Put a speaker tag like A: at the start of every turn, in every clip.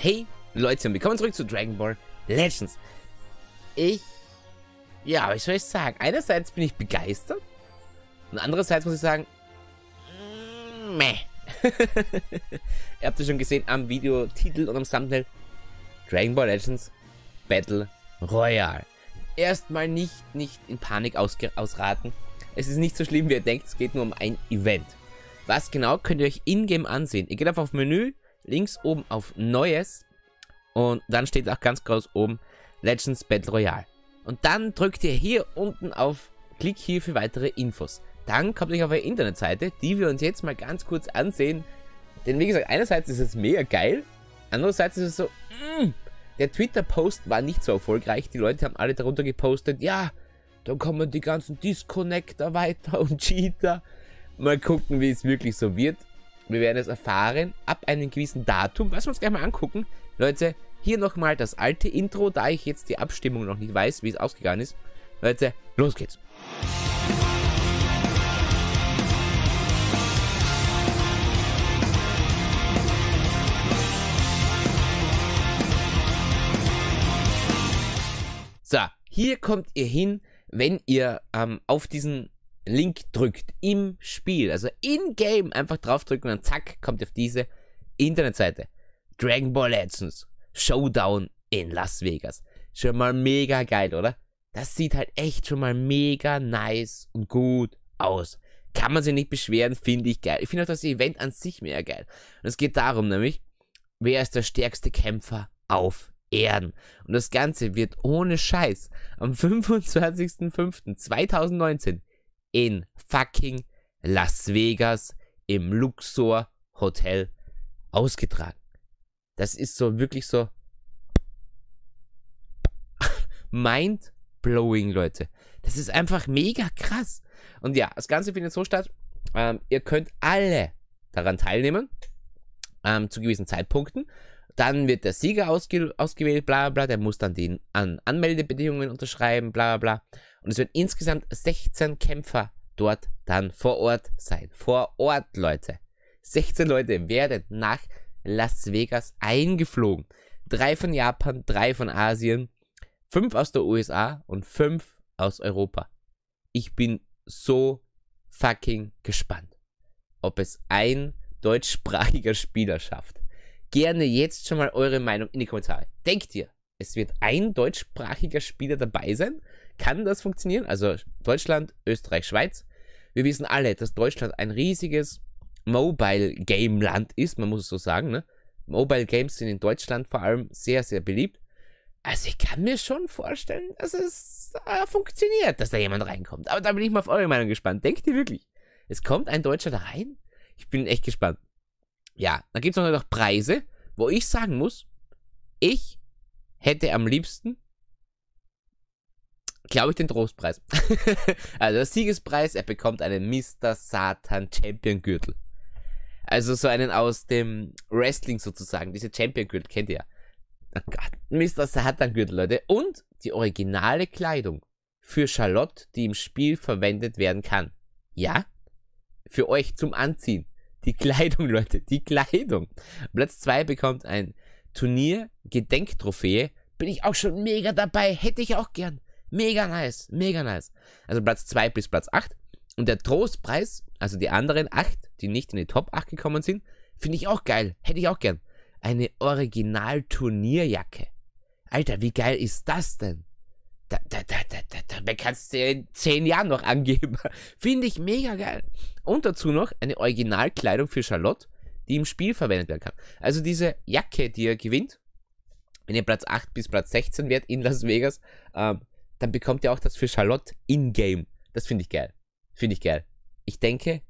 A: Hey Leute und willkommen zurück zu Dragon Ball Legends. Ich, ja, was soll ich sagen? Einerseits bin ich begeistert und andererseits muss ich sagen, meh. Ihr habt es schon gesehen am Videotitel und am Thumbnail. Dragon Ball Legends Battle Royale. Erstmal nicht, nicht in Panik ausraten. Es ist nicht so schlimm, wie ihr denkt. Es geht nur um ein Event. Was genau könnt ihr euch in-game ansehen? Ihr geht einfach auf Menü, links oben auf Neues und dann steht auch ganz groß oben Legends Battle Royale. Und dann drückt ihr hier unten auf Klick hier für weitere Infos. Dann kommt ihr auf eure Internetseite, die wir uns jetzt mal ganz kurz ansehen. Denn wie gesagt, einerseits ist es mega geil, andererseits ist es so, mh, mm, der Twitter-Post war nicht so erfolgreich. Die Leute haben alle darunter gepostet, ja, da kommen die ganzen Disconnector weiter und Cheater. Mal gucken, wie es wirklich so wird. Wir werden es erfahren ab einem gewissen Datum, was wir uns gleich mal angucken. Leute, hier nochmal das alte Intro, da ich jetzt die Abstimmung noch nicht weiß, wie es ausgegangen ist. Leute, los geht's. So, hier kommt ihr hin, wenn ihr ähm, auf diesen Link drückt im Spiel, also in-game einfach draufdrücken und zack, kommt ihr auf diese Internetseite. Dragon Ball Legends Showdown in Las Vegas. Schon mal mega geil, oder? Das sieht halt echt schon mal mega nice und gut aus. Kann man sich nicht beschweren, finde ich geil. Ich finde auch das Event an sich mega geil. Und es geht darum nämlich, wer ist der stärkste Kämpfer auf Erden. Und das Ganze wird ohne Scheiß am 25.05.2019 in fucking Las Vegas im Luxor Hotel ausgetragen. Das ist so wirklich so mind blowing, Leute. Das ist einfach mega krass. Und ja, das Ganze findet so statt. Ähm, ihr könnt alle daran teilnehmen. Ähm, zu gewissen Zeitpunkten. Dann wird der Sieger ausge ausgewählt, bla bla. Der muss dann die An Anmeldebedingungen unterschreiben, bla bla. Und es werden insgesamt 16 Kämpfer dort dann vor Ort sein. Vor Ort, Leute. 16 Leute werden nach Las Vegas eingeflogen. Drei von Japan, drei von Asien, fünf aus der USA und fünf aus Europa. Ich bin so fucking gespannt, ob es ein deutschsprachiger Spieler schafft. Gerne jetzt schon mal eure Meinung in die Kommentare. Denkt ihr, es wird ein deutschsprachiger Spieler dabei sein? kann das funktionieren. Also Deutschland, Österreich, Schweiz. Wir wissen alle, dass Deutschland ein riesiges Mobile Game Land ist, man muss es so sagen. Ne? Mobile Games sind in Deutschland vor allem sehr, sehr beliebt. Also ich kann mir schon vorstellen, dass es äh, funktioniert, dass da jemand reinkommt. Aber da bin ich mal auf eure Meinung gespannt. Denkt ihr wirklich? Es kommt ein Deutscher da rein? Ich bin echt gespannt. Ja, dann gibt es noch, noch Preise, wo ich sagen muss, ich hätte am liebsten glaube ich, den Trostpreis. also Siegespreis, er bekommt einen Mr. Satan Champion Gürtel. Also so einen aus dem Wrestling sozusagen. Diese Champion Gürtel kennt ihr ja. Oh Gott, Mr. Satan Gürtel, Leute. Und die originale Kleidung für Charlotte, die im Spiel verwendet werden kann. Ja? Für euch zum Anziehen. Die Kleidung, Leute, die Kleidung. Platz 2 bekommt ein Turnier Gedenktrophäe. Bin ich auch schon mega dabei. Hätte ich auch gern. Mega nice, mega nice. Also Platz 2 bis Platz 8. Und der Trostpreis, also die anderen 8, die nicht in die Top 8 gekommen sind, finde ich auch geil. Hätte ich auch gern. Eine Original-Turnierjacke. Alter, wie geil ist das denn? Da, da, da, da, da, da, da kannst du in 10 Jahren noch angeben. finde ich mega geil. Und dazu noch eine Originalkleidung für Charlotte, die im Spiel verwendet werden kann. Also diese Jacke, die er gewinnt, wenn ihr Platz 8 bis Platz 16 werdet in Las Vegas, ähm, dann bekommt ihr auch das für Charlotte in-game. Das finde ich geil. Finde ich geil. Ich denke,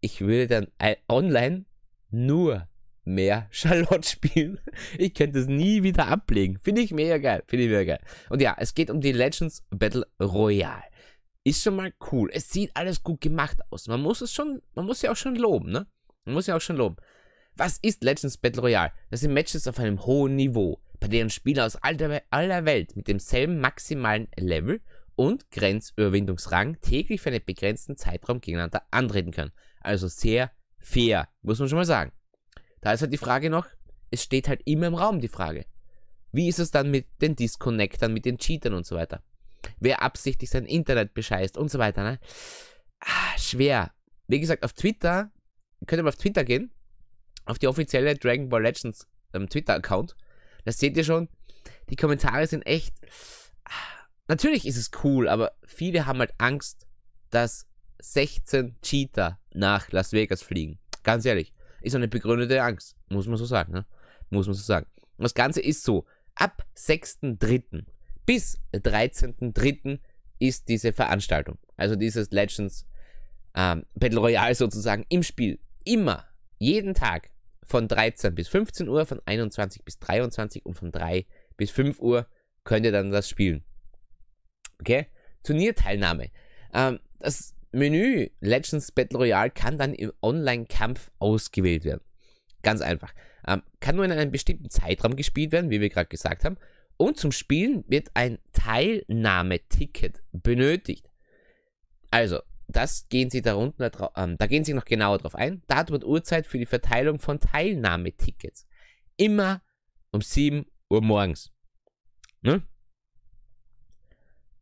A: ich würde dann online nur mehr Charlotte spielen. Ich könnte es nie wieder ablegen. Finde ich mega geil. Finde ich mega geil. Und ja, es geht um die Legends Battle Royale. Ist schon mal cool. Es sieht alles gut gemacht aus. Man muss es schon, man muss ja auch schon loben, ne? Man muss ja auch schon loben. Was ist Legends Battle Royale? Das sind Matches auf einem hohen Niveau bei deren Spieler aus aller Welt mit demselben maximalen Level und Grenzüberwindungsrang täglich für einen begrenzten Zeitraum gegeneinander antreten können. Also sehr fair, muss man schon mal sagen. Da ist halt die Frage noch, es steht halt immer im Raum die Frage. Wie ist es dann mit den Disconnectern, mit den Cheatern und so weiter? Wer absichtlich sein Internet bescheißt und so weiter, ne? Ah, schwer. Wie gesagt, auf Twitter, könnt ihr mal auf Twitter gehen, auf die offizielle Dragon Ball Legends ähm, Twitter-Account das seht ihr schon. Die Kommentare sind echt. Natürlich ist es cool, aber viele haben halt Angst, dass 16 Cheater nach Las Vegas fliegen. Ganz ehrlich, ist eine begründete Angst. Muss man so sagen, ne? Muss man so sagen. Und das Ganze ist so. Ab 6.3. bis 13.3. ist diese Veranstaltung. Also dieses Legends ähm, Battle Royale sozusagen im Spiel. Immer. Jeden Tag von 13 bis 15 Uhr, von 21 bis 23 und von 3 bis 5 Uhr könnt ihr dann das spielen. Okay? Turnierteilnahme. Ähm, das Menü Legends Battle Royale kann dann im Online-Kampf ausgewählt werden. Ganz einfach. Ähm, kann nur in einem bestimmten Zeitraum gespielt werden, wie wir gerade gesagt haben. Und zum Spielen wird ein Teilnahmeticket benötigt. Also, das gehen sie darunter, ähm, da gehen sie noch genauer drauf ein. Datum und Uhrzeit für die Verteilung von Teilnahmetickets. Immer um 7 Uhr morgens. Ne?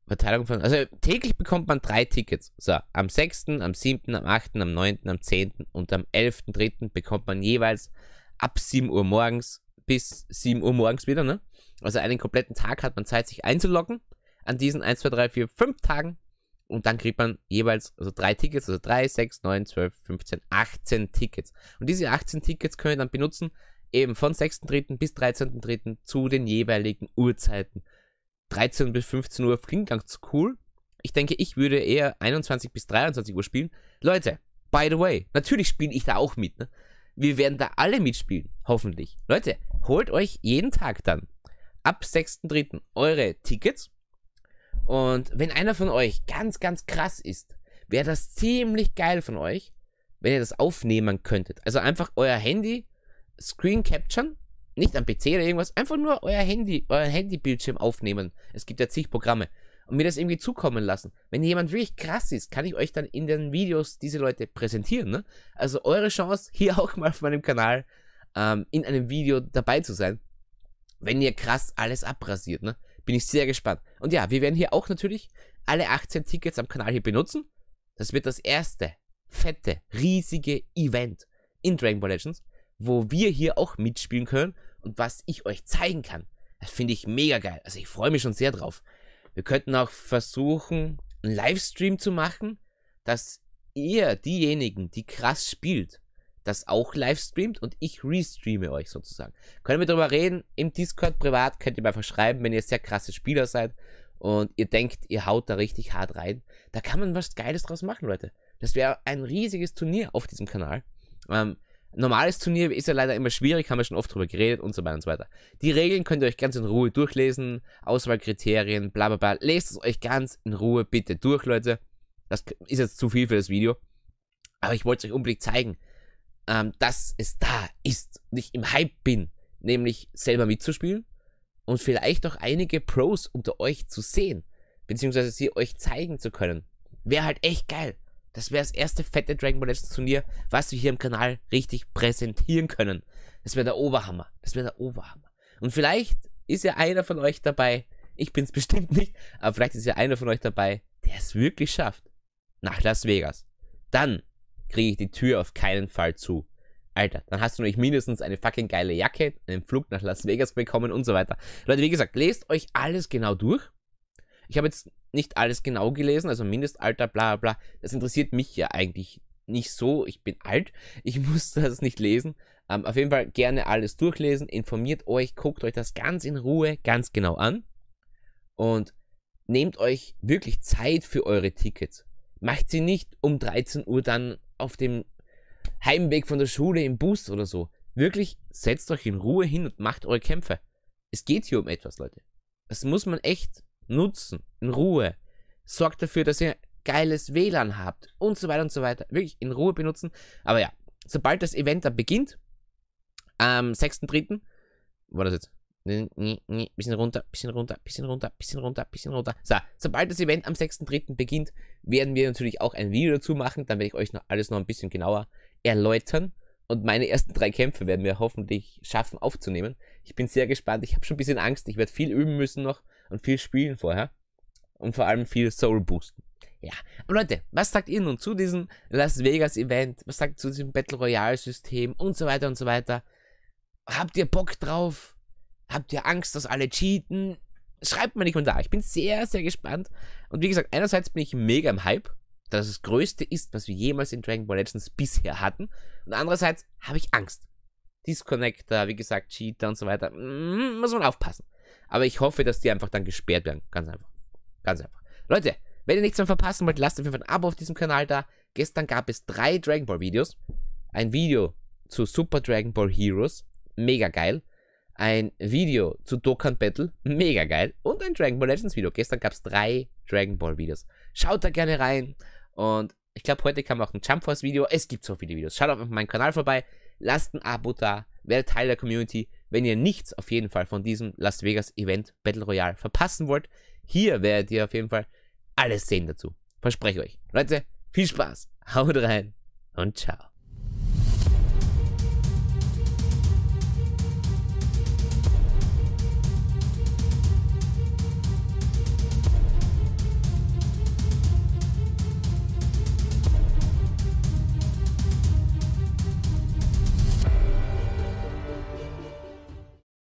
A: Verteilung von, also täglich bekommt man drei Tickets. So, am 6., am 7., am 8., am 9., am 10. und am 11.3. bekommt man jeweils ab 7 Uhr morgens bis 7 Uhr morgens wieder, ne? Also einen kompletten Tag hat man Zeit, sich einzuloggen. An diesen 1, 2, 3, 4, 5 Tagen und dann kriegt man jeweils also drei Tickets, also 3, 6, 9, 12, 15, 18 Tickets. Und diese 18 Tickets können wir dann benutzen, eben von 6.3. bis 13.3. zu den jeweiligen Uhrzeiten. 13 bis 15 Uhr klingt ganz cool. Ich denke, ich würde eher 21 bis 23 Uhr spielen. Leute, by the way, natürlich spiele ich da auch mit. Ne? Wir werden da alle mitspielen, hoffentlich. Leute, holt euch jeden Tag dann ab 6.3. eure Tickets und wenn einer von euch ganz, ganz krass ist, wäre das ziemlich geil von euch, wenn ihr das aufnehmen könntet. Also einfach euer Handy Screen Capturen, nicht am PC oder irgendwas, einfach nur euer Handy, euren Handybildschirm aufnehmen. Es gibt ja zig Programme. Und mir das irgendwie zukommen lassen. Wenn jemand wirklich krass ist, kann ich euch dann in den Videos diese Leute präsentieren. Ne? Also eure Chance, hier auch mal auf meinem Kanal ähm, in einem Video dabei zu sein. Wenn ihr krass alles abrasiert. Ne? Bin ich sehr gespannt. Und ja, wir werden hier auch natürlich alle 18 Tickets am Kanal hier benutzen. Das wird das erste, fette, riesige Event in Dragon Ball Legends, wo wir hier auch mitspielen können und was ich euch zeigen kann. Das finde ich mega geil. Also ich freue mich schon sehr drauf. Wir könnten auch versuchen, einen Livestream zu machen, dass ihr diejenigen, die krass spielt, das auch live streamt und ich restreame euch sozusagen. Können wir darüber reden? Im Discord privat könnt ihr mir einfach schreiben, wenn ihr sehr krasse Spieler seid und ihr denkt, ihr haut da richtig hart rein. Da kann man was Geiles draus machen, Leute. Das wäre ein riesiges Turnier auf diesem Kanal. Ähm, normales Turnier ist ja leider immer schwierig, haben wir schon oft drüber geredet und so weiter und so weiter. Die Regeln könnt ihr euch ganz in Ruhe durchlesen, Auswahlkriterien, bla bla bla. Lest es euch ganz in Ruhe bitte durch, Leute. Das ist jetzt zu viel für das Video. Aber ich wollte es euch unbedingt zeigen ähm, dass es da ist und ich im Hype bin, nämlich selber mitzuspielen und vielleicht auch einige Pros unter euch zu sehen, beziehungsweise sie euch zeigen zu können. Wäre halt echt geil. Das wäre das erste fette Dragon Ball Legends Turnier, was wir hier im Kanal richtig präsentieren können. Das wäre der Oberhammer. Das wäre der Oberhammer. Und vielleicht ist ja einer von euch dabei. Ich bin's bestimmt nicht, aber vielleicht ist ja einer von euch dabei, der es wirklich schafft. Nach Las Vegas. Dann kriege ich die Tür auf keinen Fall zu. Alter, dann hast du nämlich mindestens eine fucking geile Jacke, einen Flug nach Las Vegas bekommen und so weiter. Leute, wie gesagt, lest euch alles genau durch. Ich habe jetzt nicht alles genau gelesen, also Mindestalter, bla bla. Das interessiert mich ja eigentlich nicht so. Ich bin alt, ich muss das nicht lesen. Ähm, auf jeden Fall gerne alles durchlesen, informiert euch, guckt euch das ganz in Ruhe, ganz genau an. Und nehmt euch wirklich Zeit für eure Tickets macht sie nicht um 13 Uhr dann auf dem Heimweg von der Schule im Bus oder so. Wirklich, setzt euch in Ruhe hin und macht eure Kämpfe. Es geht hier um etwas, Leute. Das muss man echt nutzen. In Ruhe. Sorgt dafür, dass ihr geiles WLAN habt und so weiter und so weiter. Wirklich in Ruhe benutzen. Aber ja, sobald das Event dann beginnt, am 6.3. war das jetzt? Bisschen runter, bisschen runter, bisschen runter, bisschen runter, bisschen runter. So, sobald das Event am 6.3. beginnt, werden wir natürlich auch ein Video dazu machen. Dann werde ich euch noch alles noch ein bisschen genauer erläutern. Und meine ersten drei Kämpfe werden wir hoffentlich schaffen aufzunehmen. Ich bin sehr gespannt. Ich habe schon ein bisschen Angst. Ich werde viel üben müssen noch und viel spielen vorher. Und vor allem viel Soul boosten. Ja. Aber Leute, was sagt ihr nun zu diesem Las Vegas Event? Was sagt ihr zu diesem Battle Royale System und so weiter und so weiter? Habt ihr Bock drauf? Habt ihr Angst, dass alle cheaten? Schreibt mir nicht mal da. Ich bin sehr, sehr gespannt. Und wie gesagt, einerseits bin ich mega im Hype, dass es das Größte ist, was wir jemals in Dragon Ball Legends bisher hatten. Und andererseits habe ich Angst. Disconnector, wie gesagt, Cheater und so weiter. Mm, muss man aufpassen. Aber ich hoffe, dass die einfach dann gesperrt werden. Ganz einfach. Ganz einfach. Leute, wenn ihr nichts mehr verpassen wollt, lasst auf jeden Fall ein Abo auf diesem Kanal da. Gestern gab es drei Dragon Ball Videos. Ein Video zu Super Dragon Ball Heroes. Mega geil ein Video zu Dokkan Battle, mega geil, und ein Dragon Ball Legends Video. Gestern gab es drei Dragon Ball Videos. Schaut da gerne rein. Und ich glaube, heute kam auch ein Jump Force Video. Es gibt so viele Videos. Schaut auf meinen Kanal vorbei, lasst ein Abo da, werdet Teil der Community. Wenn ihr nichts auf jeden Fall von diesem Las Vegas Event Battle Royale verpassen wollt, hier werdet ihr auf jeden Fall alles sehen dazu. Verspreche euch. Leute, viel Spaß, haut rein und ciao.